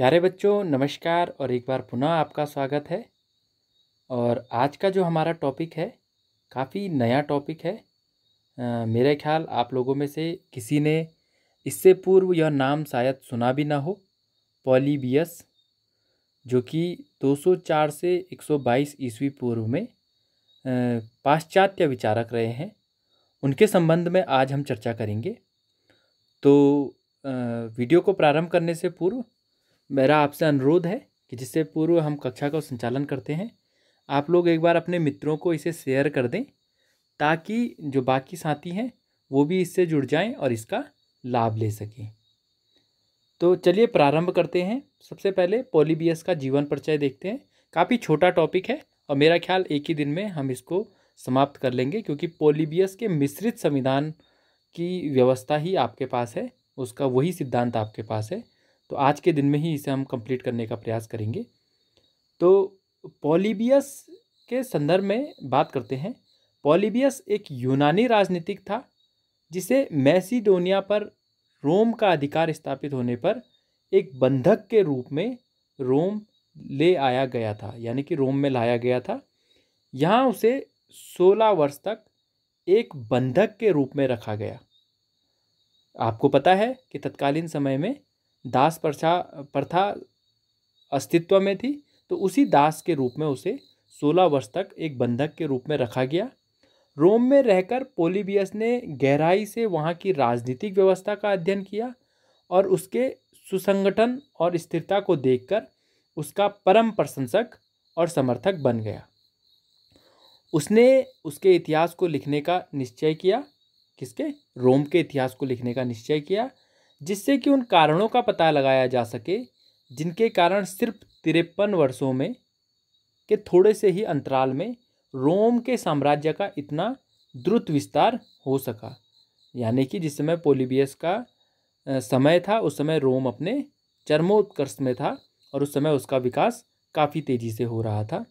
प्यारे बच्चों नमस्कार और एक बार पुनः आपका स्वागत है और आज का जो हमारा टॉपिक है काफ़ी नया टॉपिक है आ, मेरे ख्याल आप लोगों में से किसी ने इससे पूर्व यह नाम शायद सुना भी ना हो पॉलीबियस जो कि 204 से 122 ईस्वी पूर्व में पाश्चात्य विचारक रहे हैं उनके संबंध में आज हम चर्चा करेंगे तो वीडियो को प्रारंभ करने से पूर्व मेरा आपसे अनुरोध है कि जिससे पूर्व हम कक्षा का संचालन करते हैं आप लोग एक बार अपने मित्रों को इसे शेयर कर दें ताकि जो बाकी साथी हैं वो भी इससे जुड़ जाएं और इसका लाभ ले सकें तो चलिए प्रारंभ करते हैं सबसे पहले पॉलीबियस का जीवन परिचय देखते हैं काफ़ी छोटा टॉपिक है और मेरा ख्याल एक ही दिन में हम इसको समाप्त कर लेंगे क्योंकि पॉलीबियस के मिश्रित संविधान की व्यवस्था ही आपके पास है उसका वही सिद्धांत आपके पास है तो आज के दिन में ही इसे हम कंप्लीट करने का प्रयास करेंगे तो पॉलीबियस के संदर्भ में बात करते हैं पॉलीबियस एक यूनानी राजनीतिक था जिसे मैसीडोनिया पर रोम का अधिकार स्थापित होने पर एक बंधक के रूप में रोम ले आया गया था यानी कि रोम में लाया गया था यहाँ उसे सोलह वर्ष तक एक बंधक के रूप में रखा गया आपको पता है कि तत्कालीन समय में दास प्रथा प्रथा अस्तित्व में थी तो उसी दास के रूप में उसे सोलह वर्ष तक एक बंधक के रूप में रखा गया रोम में रहकर पोलीबियस ने गहराई से वहाँ की राजनीतिक व्यवस्था का अध्ययन किया और उसके सुसंगठन और स्थिरता को देखकर उसका परम प्रशंसक और समर्थक बन गया उसने उसके इतिहास को लिखने का निश्चय किया किसके रोम के इतिहास को लिखने का निश्चय किया जिससे कि उन कारणों का पता लगाया जा सके जिनके कारण सिर्फ तिरपन वर्षों में के थोड़े से ही अंतराल में रोम के साम्राज्य का इतना द्रुत विस्तार हो सका यानी कि जिस समय पोलिबियस का समय था उस समय रोम अपने चरमोत्कर्ष में था और उस समय उसका विकास काफ़ी तेज़ी से हो रहा था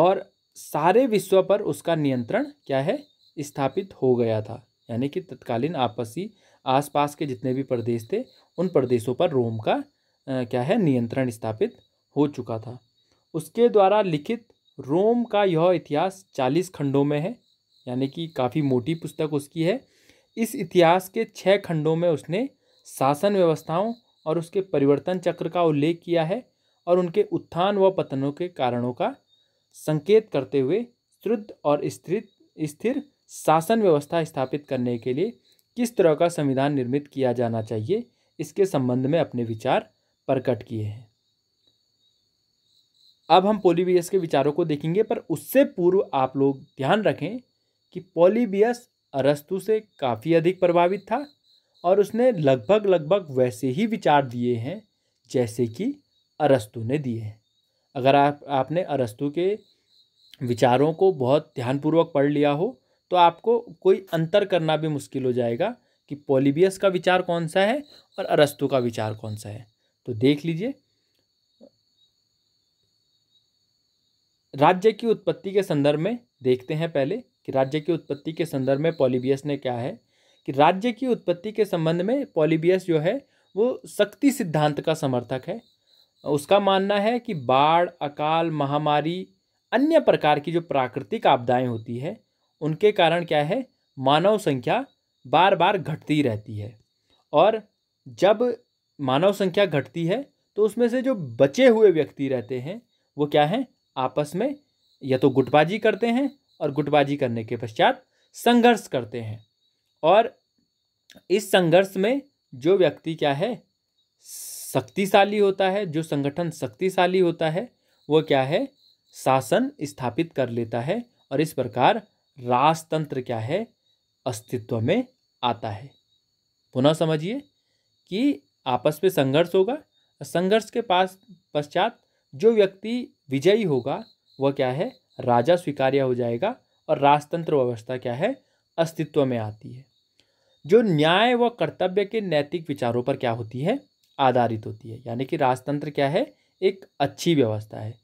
और सारे विश्व पर उसका नियंत्रण क्या है स्थापित हो गया था यानी कि तत्कालीन आपसी आसपास के जितने भी प्रदेश थे उन प्रदेशों पर रोम का आ, क्या है नियंत्रण स्थापित हो चुका था उसके द्वारा लिखित रोम का यह इतिहास चालीस खंडों में है यानी कि काफ़ी मोटी पुस्तक उसकी है इस इतिहास के छः खंडों में उसने शासन व्यवस्थाओं और उसके परिवर्तन चक्र का उल्लेख किया है और उनके उत्थान व पतनों के कारणों का संकेत करते हुए शुद्ध और स्थिर स्थिर शासन व्यवस्था स्थापित करने के लिए किस तरह का संविधान निर्मित किया जाना चाहिए इसके संबंध में अपने विचार प्रकट किए हैं अब हम पोलीबियस के विचारों को देखेंगे पर उससे पूर्व आप लोग ध्यान रखें कि पोलीबियस अरस्तु से काफ़ी अधिक प्रभावित था और उसने लगभग लगभग वैसे ही विचार दिए हैं जैसे कि अरस्तु ने दिए हैं अगर आप आपने अरस्तु के विचारों को बहुत ध्यानपूर्वक पढ़ लिया हो तो आपको कोई अंतर करना भी मुश्किल हो जाएगा कि पॉलीबियस का विचार कौन सा है और अरस्तु का विचार कौन सा है तो देख लीजिए राज्य की उत्पत्ति के संदर्भ में देखते हैं पहले कि राज्य की उत्पत्ति के संदर्भ में पॉलीबियस ने क्या है कि राज्य की उत्पत्ति के संबंध में पॉलीबियस जो है वो शक्ति सिद्धांत का समर्थक है उसका मानना है कि बाढ़ अकाल महामारी अन्य प्रकार की जो प्राकृतिक आपदाएं होती है उनके कारण क्या है मानव संख्या बार बार घटती रहती है और जब मानव संख्या घटती है तो उसमें से जो बचे हुए व्यक्ति रहते हैं वो क्या हैं आपस में या तो गुटबाजी करते हैं और गुटबाजी करने के पश्चात संघर्ष करते हैं और इस संघर्ष में जो व्यक्ति क्या है शक्तिशाली होता है जो संगठन शक्तिशाली होता है वह क्या है शासन स्थापित कर लेता है और इस प्रकार राजतंत्र क्या है अस्तित्व में आता है पुनः समझिए कि आपस में संघर्ष होगा संघर्ष के पास पश्चात जो व्यक्ति विजयी होगा वह क्या है राजा स्वीकार्य हो जाएगा और राजतंत्र व्यवस्था क्या है अस्तित्व में आती है जो न्याय व कर्तव्य के नैतिक विचारों पर क्या होती है आधारित होती है यानी कि राजतंत्र क्या है एक अच्छी व्यवस्था है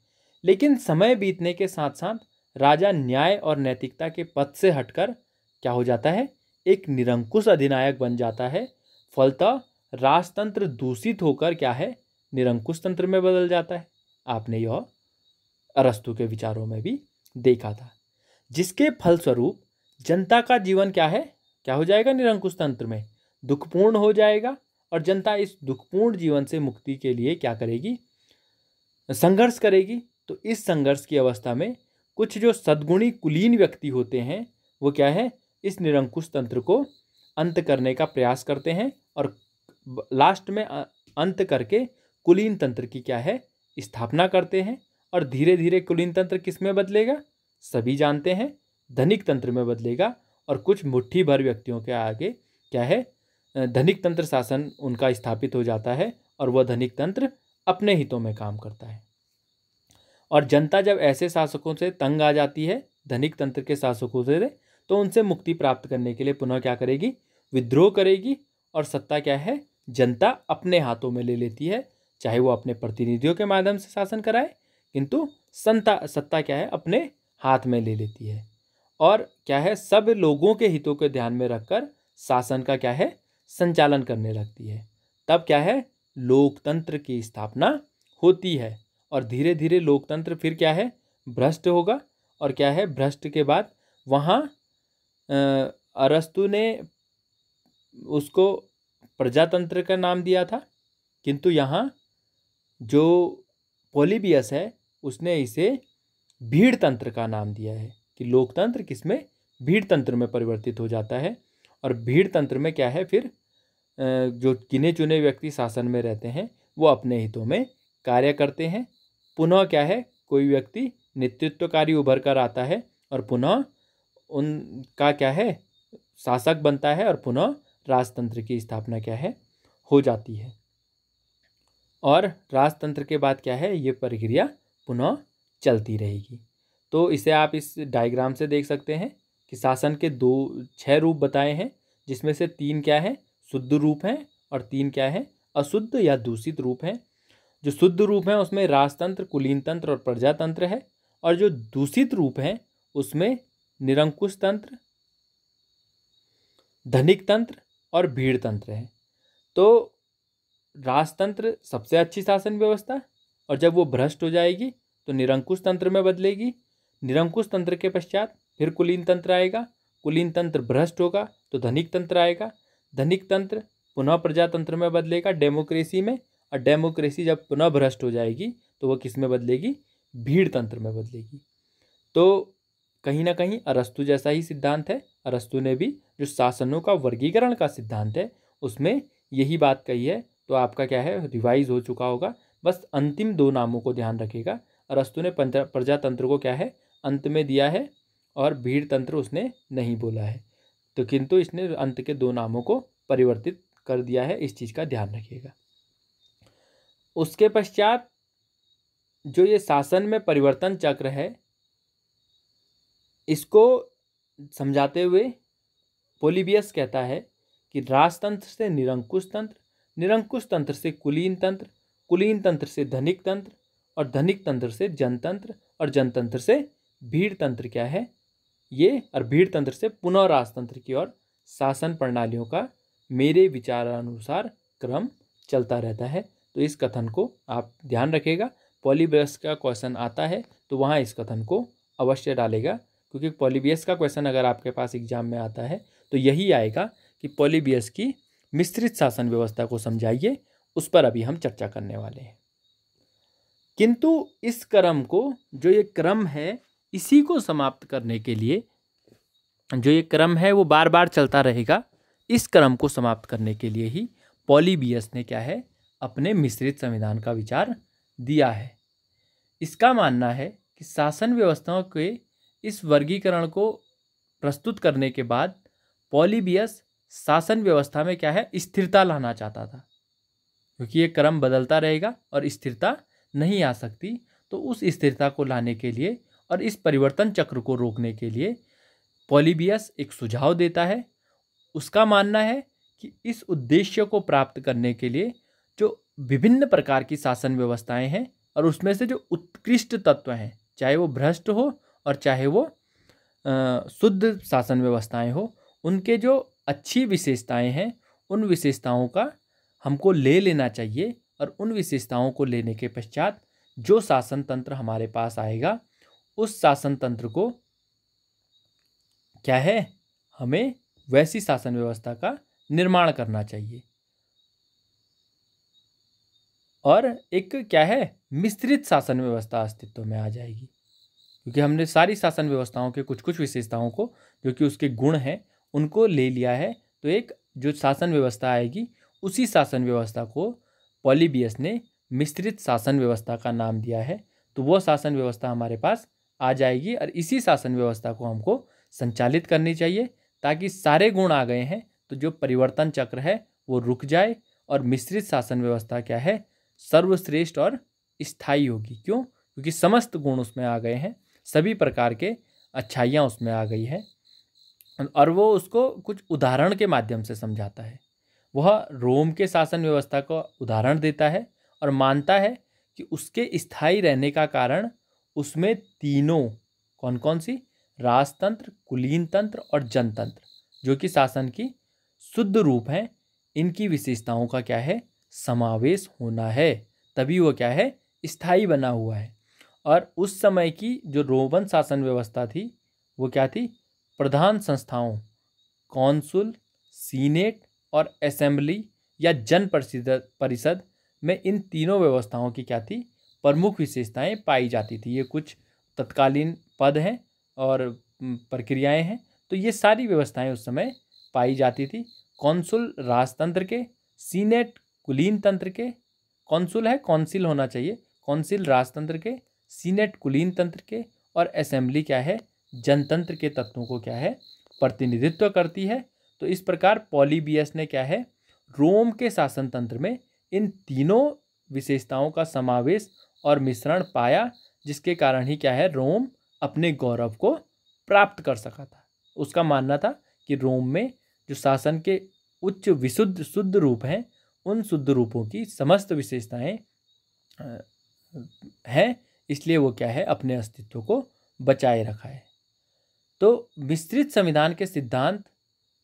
लेकिन समय बीतने के साथ साथ राजा न्याय और नैतिकता के पद से हटकर क्या हो जाता है एक निरंकुश अधिनायक बन जाता है फलतः राजतंत्र दूषित होकर क्या है निरंकुश तंत्र में बदल जाता है आपने यह अरस्तु के विचारों में भी देखा था जिसके फलस्वरूप जनता का जीवन क्या है क्या हो जाएगा निरंकुश तंत्र में दुखपूर्ण हो जाएगा और जनता इस दुखपूर्ण जीवन से मुक्ति के लिए क्या करेगी संघर्ष करेगी तो इस संघर्ष की अवस्था में कुछ जो सद्गुणी कुलीन व्यक्ति होते हैं वो क्या है इस निरंकुश तंत्र को अंत करने का प्रयास करते हैं और लास्ट में अंत करके कुलीन तंत्र की क्या है स्थापना करते हैं और धीरे धीरे कुलीन तंत्र किस में बदलेगा सभी जानते हैं धनिक तंत्र में बदलेगा और कुछ मुट्ठी भर व्यक्तियों के आगे क्या है धनिक तंत्र शासन उनका स्थापित हो जाता है और वह धनिक तंत्र अपने हितों में काम करता है और जनता जब ऐसे शासकों से तंग आ जाती है धनिक तंत्र के शासकों से तो उनसे मुक्ति प्राप्त करने के लिए पुनः क्या करेगी विद्रोह करेगी और सत्ता क्या है जनता अपने हाथों में ले लेती है चाहे वो अपने प्रतिनिधियों के माध्यम से शासन कराए किंतु संता सत्ता क्या है अपने हाथ में ले लेती है और क्या है सब लोगों के हितों को ध्यान में रखकर शासन का क्या है संचालन करने लगती है तब क्या है लोकतंत्र की स्थापना होती है और धीरे धीरे लोकतंत्र फिर क्या है भ्रष्ट होगा और क्या है भ्रष्ट के बाद वहाँ अरस्तु ने उसको प्रजातंत्र का नाम दिया था किंतु यहाँ जो पोलिबियस है उसने इसे भीड़ तंत्र का नाम दिया है कि लोकतंत्र किसमें भीड़ तंत्र में परिवर्तित हो जाता है और भीड़ तंत्र में क्या है फिर जो गिने चुने व्यक्ति शासन में रहते हैं वो अपने हितों में कार्य करते हैं पुनः क्या है कोई व्यक्ति नेतृत्वकारी उभर कर आता है और पुनः उनका क्या है शासक बनता है और पुनः राजतंत्र की स्थापना क्या है हो जाती है और राजतंत्र के बाद क्या है ये प्रक्रिया पुनः चलती रहेगी तो इसे आप इस डायग्राम से देख सकते हैं कि शासन के दो छः रूप बताए हैं जिसमें से तीन क्या है शुद्ध रूप हैं और तीन क्या है अशुद्ध या दूषित रूप हैं जो शुद्ध रूप हैं उसमें राजतंत्र कुलीन तंत्र और प्रजातंत्र है और जो दूषित रूप हैं उसमें निरंकुश तंत्र धनिक तंत्र और भीड़ तंत्र है तो राजतंत्र सबसे अच्छी शासन व्यवस्था और जब वो भ्रष्ट हो जाएगी तो निरंकुश तंत्र में बदलेगी निरंकुश तंत्र के पश्चात फिर कुलीन तंत्र आएगा कुलीन तंत्र भ्रष्ट होगा तो धनिक तंत्र आएगा धनिक तंत्र पुनः प्रजातंत्र में बदलेगा डेमोक्रेसी में और डेमोक्रेसी जब पुनः भ्रष्ट हो जाएगी तो वह किस में बदलेगी भीड़ तंत्र में बदलेगी तो कहीं ना कहीं अरस्तु जैसा ही सिद्धांत है अरस्तु ने भी जो शासनों का वर्गीकरण का सिद्धांत है उसमें यही बात कही है तो आपका क्या है रिवाइज हो चुका होगा बस अंतिम दो नामों को ध्यान रखेगा अरस्तु ने प्रजातंत्र को क्या है अंत में दिया है और भीड़ तंत्र उसने नहीं बोला है तो किंतु इसने अंत के दो नामों को परिवर्तित कर दिया है इस चीज़ का ध्यान रखिएगा उसके पश्चात जो ये शासन में परिवर्तन चक्र है इसको समझाते हुए पोलिबियस कहता है कि राजतंत्र से निरंकुश तंत्र निरंकुश तंत्र से कुलीन तंत्र कुलीन तंत्र से धनिक तंत्र और धनिक तंत्र से जनतंत्र और जनतंत्र से भीड़ तंत्र क्या है ये और भीड़ तंत्र से पुनः राजतंत्र की ओर शासन प्रणालियों का मेरे विचारानुसार क्रम चलता रहता है तो इस कथन को आप ध्यान रखेगा पॉलीबियस का क्वेश्चन आता है तो वहाँ इस कथन को अवश्य डालेगा क्योंकि पॉलीबियस का क्वेश्चन अगर आपके पास एग्जाम में आता है तो यही आएगा कि पॉलीबियस की मिश्रित शासन व्यवस्था को समझाइए उस पर अभी हम चर्चा करने वाले हैं किंतु इस क्रम को जो ये क्रम है इसी को समाप्त करने के लिए जो ये क्रम है वो बार बार चलता रहेगा इस क्रम को समाप्त करने के लिए ही पॉलीबियस ने क्या है अपने मिश्रित संविधान का विचार दिया है इसका मानना है कि शासन व्यवस्थाओं के इस वर्गीकरण को प्रस्तुत करने के बाद पॉलीबियस शासन व्यवस्था में क्या है स्थिरता लाना चाहता था क्योंकि ये क्रम बदलता रहेगा और स्थिरता नहीं आ सकती तो उस स्थिरता को लाने के लिए और इस परिवर्तन चक्र को रोकने के लिए पॉलीबियस एक सुझाव देता है उसका मानना है कि इस उद्देश्य को प्राप्त करने के लिए जो विभिन्न प्रकार की शासन व्यवस्थाएं हैं और उसमें से जो उत्कृष्ट तत्व हैं चाहे वो भ्रष्ट हो और चाहे वो शुद्ध शासन व्यवस्थाएं हो उनके जो अच्छी विशेषताएं हैं उन विशेषताओं का हमको ले लेना चाहिए और उन विशेषताओं को लेने के पश्चात जो शासन तंत्र हमारे पास आएगा उस शासन तंत्र को क्या है हमें वैसी शासन व्यवस्था का निर्माण करना चाहिए और एक क्या है मिश्रित शासन व्यवस्था अस्तित्व में आ जाएगी क्योंकि हमने सारी शासन व्यवस्थाओं के कुछ कुछ विशेषताओं को जो कि उसके गुण हैं उनको ले लिया है तो एक जो शासन व्यवस्था आएगी उसी शासन व्यवस्था को पॉलीबियस ने मिश्रित शासन व्यवस्था का नाम दिया है तो वह शासन व्यवस्था हमारे पास आ जाएगी और इसी शासन व्यवस्था को हमको संचालित करनी चाहिए ताकि सारे गुण आ गए हैं तो जो परिवर्तन चक्र है वो रुक जाए और मिश्रित शासन व्यवस्था क्या है सर्वश्रेष्ठ और स्थायी होगी क्यों क्योंकि समस्त गुण उसमें आ गए हैं सभी प्रकार के अच्छाइयाँ उसमें आ गई हैं और वो उसको कुछ उदाहरण के माध्यम से समझाता है वह रोम के शासन व्यवस्था को उदाहरण देता है और मानता है कि उसके स्थायी रहने का कारण उसमें तीनों कौन कौन सी राजतंत्र कुलीन तंत्र और जनतंत्र जो कि शासन की शुद्ध रूप हैं इनकी विशेषताओं का क्या है समावेश होना है तभी वह क्या है स्थायी बना हुआ है और उस समय की जो रोमन शासन व्यवस्था थी वो क्या थी प्रधान संस्थाओं कौंसुल सीनेट और असेंबली या जन परिषद परिषद में इन तीनों व्यवस्थाओं की क्या थी प्रमुख विशेषताएं पाई जाती थी ये कुछ तत्कालीन पद हैं और प्रक्रियाएं हैं तो ये सारी व्यवस्थाएं उस समय पाई जाती थी कौंसुल राजतंत्र के सीनेट कुलीन तंत्र के कौंसुल है कौंसिल होना चाहिए कौंसिल राजतंत्र के सीनेट कुलीन तंत्र के और असेंबली क्या है जनतंत्र के तत्वों को क्या है प्रतिनिधित्व करती है तो इस प्रकार पॉलीबियस ने क्या है रोम के शासन तंत्र में इन तीनों विशेषताओं का समावेश और मिश्रण पाया जिसके कारण ही क्या है रोम अपने गौरव को प्राप्त कर सका था उसका मानना था कि रोम में जो शासन के उच्च विशुद्ध शुद्ध रूप हैं उन शुद्ध रूपों की समस्त विशेषताएं हैं इसलिए वो क्या है अपने अस्तित्व को बचाए रखा है तो मिश्रित संविधान के सिद्धांत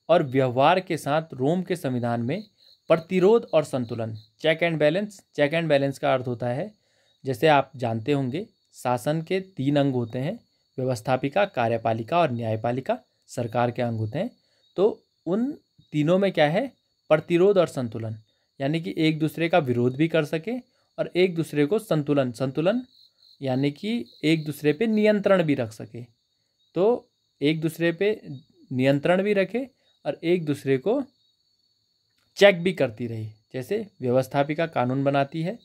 और व्यवहार के साथ रोम के संविधान में प्रतिरोध और संतुलन check and balance check and balance का अर्थ होता है जैसे आप जानते होंगे शासन के तीन अंग होते हैं व्यवस्थापिका कार्यपालिका और न्यायपालिका सरकार के अंग होते हैं तो उन तीनों में क्या है प्रतिरोध और संतुलन यानी कि एक दूसरे का विरोध भी कर सके और एक दूसरे को संतुलन संतुलन यानी कि एक दूसरे पे नियंत्रण भी रख सके तो एक दूसरे पे नियंत्रण भी रखे और एक दूसरे को चेक भी करती रही जैसे व्यवस्थापिका कानून बनाती है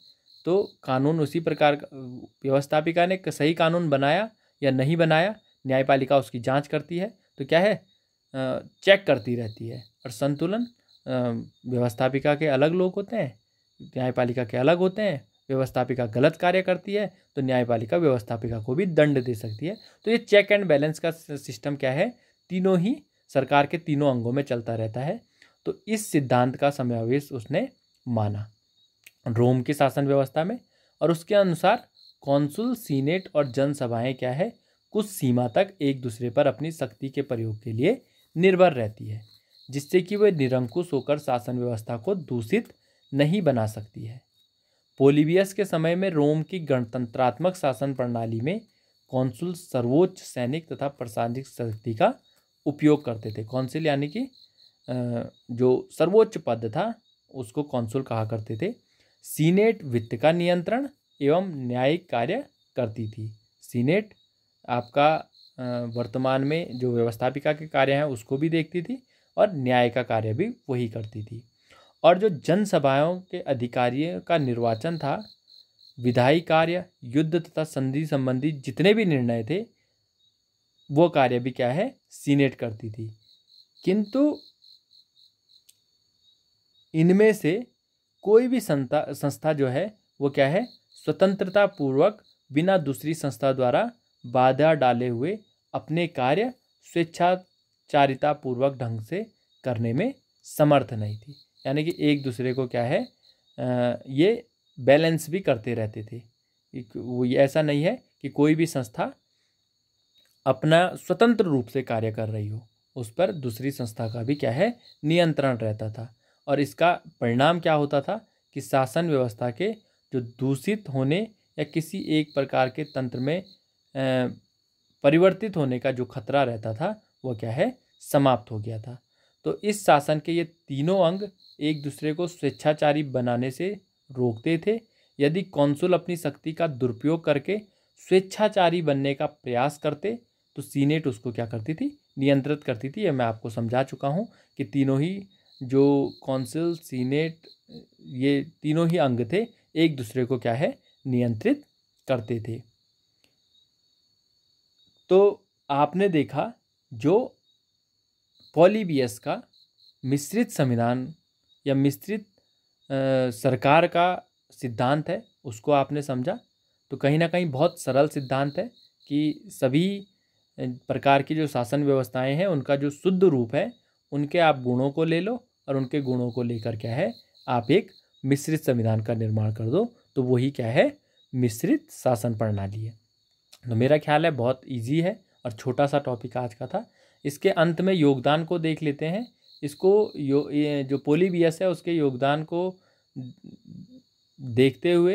तो कानून उसी प्रकार व्यवस्थापिका ने सही कानून बनाया या नहीं बनाया न्यायपालिका उसकी जांच करती है तो क्या है चेक करती रहती है और संतुलन व्यवस्थापिका के अलग लोग होते हैं न्यायपालिका के अलग होते हैं व्यवस्थापिका गलत कार्य करती है तो न्यायपालिका व्यवस्थापिका को भी दंड दे सकती है तो ये चेक एंड बैलेंस का सिस्टम क्या है तीनों ही सरकार के तीनों अंगों में चलता रहता है तो इस सिद्धांत का समावेश उसने माना रोम की शासन व्यवस्था में और उसके अनुसार कौंसुल सीनेट और जनसभाएं क्या है कुछ सीमा तक एक दूसरे पर अपनी शक्ति के प्रयोग के लिए निर्भर रहती है जिससे कि वे निरंकुश होकर शासन व्यवस्था को दूषित नहीं बना सकती है पोलिबियस के समय में रोम की गणतंत्रात्मक शासन प्रणाली में कौंसुल सर्वोच्च सैनिक तथा प्रशासनिक शक्ति का उपयोग करते थे कौंसिल यानी कि जो सर्वोच्च पद था उसको कौंसुल कहा करते थे सीनेट वित्त का नियंत्रण एवं न्यायिक कार्य करती थी सीनेट आपका वर्तमान में जो व्यवस्थापिका के कार्य हैं उसको भी देखती थी और न्याय का कार्य भी वही करती थी और जो जनसभाओं के अधिकारियों का निर्वाचन था विधायी कार्य युद्ध तथा संधि संबंधी जितने भी निर्णय थे वो कार्य भी क्या है सीनेट करती थी किंतु इनमें से कोई भी संस्था संस्था जो है वो क्या है स्वतंत्रता पूर्वक बिना दूसरी संस्था द्वारा बाधा डाले हुए अपने कार्य स्वेच्छाचारिता पूर्वक ढंग से करने में समर्थ नहीं थी यानी कि एक दूसरे को क्या है ये बैलेंस भी करते रहते थे वो ये ऐसा नहीं है कि कोई भी संस्था अपना स्वतंत्र रूप से कार्य कर रही हो उस पर दूसरी संस्था का भी क्या है नियंत्रण रहता था और इसका परिणाम क्या होता था कि शासन व्यवस्था के जो दूषित होने या किसी एक प्रकार के तंत्र में परिवर्तित होने का जो खतरा रहता था वह क्या है समाप्त हो गया था तो इस शासन के ये तीनों अंग एक दूसरे को स्वेच्छाचारी बनाने से रोकते थे यदि कौंसुल अपनी शक्ति का दुरुपयोग करके स्वेच्छाचारी बनने का प्रयास करते तो सीनेट उसको क्या करती थी नियंत्रित करती थी यह मैं आपको समझा चुका हूँ कि तीनों ही जो कौंसिल सीनेट ये तीनों ही अंग थे एक दूसरे को क्या है नियंत्रित करते थे तो आपने देखा जो पॉलीबियस का मिश्रित संविधान या मिश्रित सरकार का सिद्धांत है उसको आपने समझा तो कहीं ना कहीं बहुत सरल सिद्धांत है कि सभी प्रकार की जो शासन व्यवस्थाएं हैं उनका जो शुद्ध रूप है उनके आप गुणों को ले लो और उनके गुणों को लेकर क्या है आप एक मिश्रित संविधान का निर्माण कर दो तो वही क्या है मिश्रित शासन प्रणाली है तो मेरा ख्याल है बहुत ईजी है और छोटा सा टॉपिक आज का था इसके अंत में योगदान को देख लेते हैं इसको यो ये जो पोलीबियस है उसके योगदान को देखते हुए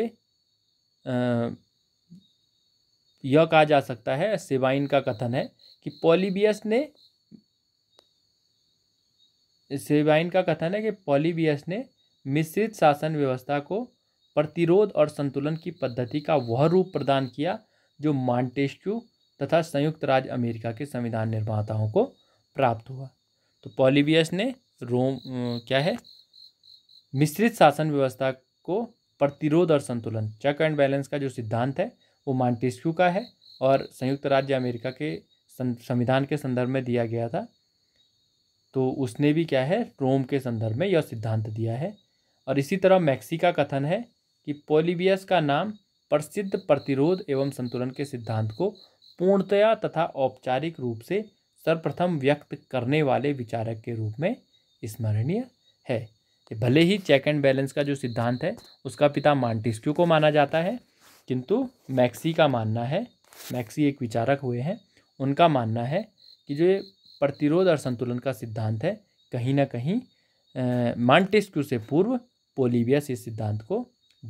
यह कहा जा सकता है सेवाइन का कथन है कि पॉलीबियस ने सेवाइन का कथन है कि पॉलीबियस ने मिश्रित शासन व्यवस्था को प्रतिरोध और संतुलन की पद्धति का वह रूप प्रदान किया जो मॉन्टेस्क्यू तथा संयुक्त राज्य अमेरिका के संविधान निर्माताओं को प्राप्त हुआ तो पॉलीबियस ने रोम क्या है मिश्रित शासन व्यवस्था को प्रतिरोध और संतुलन चेक एंड बैलेंस का जो सिद्धांत है वो मांटेस्क्यू का है और संयुक्त राज्य अमेरिका के संविधान के संदर्भ में दिया गया था तो उसने भी क्या है रोम के संदर्भ में यह सिद्धांत दिया है और इसी तरह मैक्सी का कथन है कि पोलिबियस का नाम प्रसिद्ध प्रतिरोध एवं संतुलन के सिद्धांत को पूर्णतया तथा औपचारिक रूप से सर्वप्रथम व्यक्त करने वाले विचारक के रूप में स्मरणीय है भले ही चेक एंड बैलेंस का जो सिद्धांत है उसका पिता मांटिस्क्यू को माना जाता है किंतु मैक्सी का मानना है मैक्सी एक विचारक हुए हैं उनका मानना है कि जो प्रतिरोध और संतुलन का सिद्धांत है कहीं ना कहीं मांटेस्क्यू से पूर्व पोलिबियस इस सिद्धांत को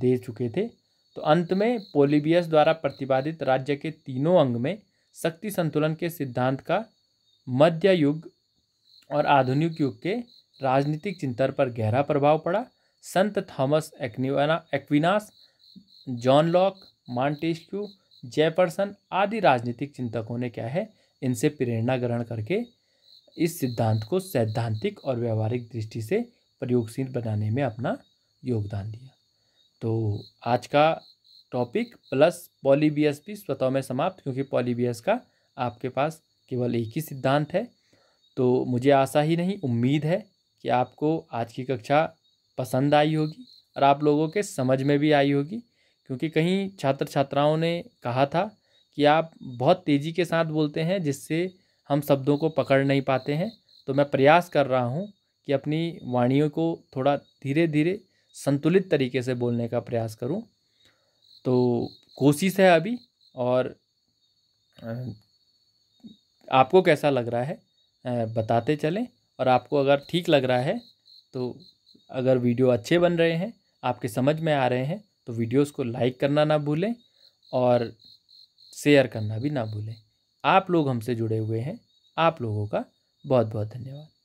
दे चुके थे तो अंत में पोलिबियस द्वारा प्रतिपादित राज्य के तीनों अंग में शक्ति संतुलन के सिद्धांत का मध्य युग और आधुनिक युग के राजनीतिक चिंतन पर गहरा प्रभाव पड़ा संत थॉमस एक्निवाना Aquinas John Locke Montesquieu Jefferson आदि राजनीतिक चिंतकों ने क्या है इनसे प्रेरणा ग्रहण करके इस सिद्धांत को सैद्धांतिक और व्यवहारिक दृष्टि से प्रयोगशील बनाने में अपना योगदान दिया तो आज का टॉपिक प्लस पॉलीबियस भी स्वतः में समाप्त क्योंकि पॉलीबियस का आपके पास केवल एक ही सिद्धांत है तो मुझे आशा ही नहीं उम्मीद है कि आपको आज की कक्षा पसंद आई होगी और आप लोगों के समझ में भी आई होगी क्योंकि कहीं छात्र छात्राओं ने कहा था कि आप बहुत तेज़ी के साथ बोलते हैं जिससे हम शब्दों को पकड़ नहीं पाते हैं तो मैं प्रयास कर रहा हूँ कि अपनी वाणियों को थोड़ा धीरे धीरे संतुलित तरीके से बोलने का प्रयास करूँ तो कोशिश है अभी और आपको कैसा लग रहा है बताते चलें और आपको अगर ठीक लग रहा है तो अगर वीडियो अच्छे बन रहे हैं आपके समझ में आ रहे हैं तो वीडियोस को लाइक करना ना भूलें और शेयर करना भी ना भूलें आप लोग हमसे जुड़े हुए हैं आप लोगों का बहुत बहुत धन्यवाद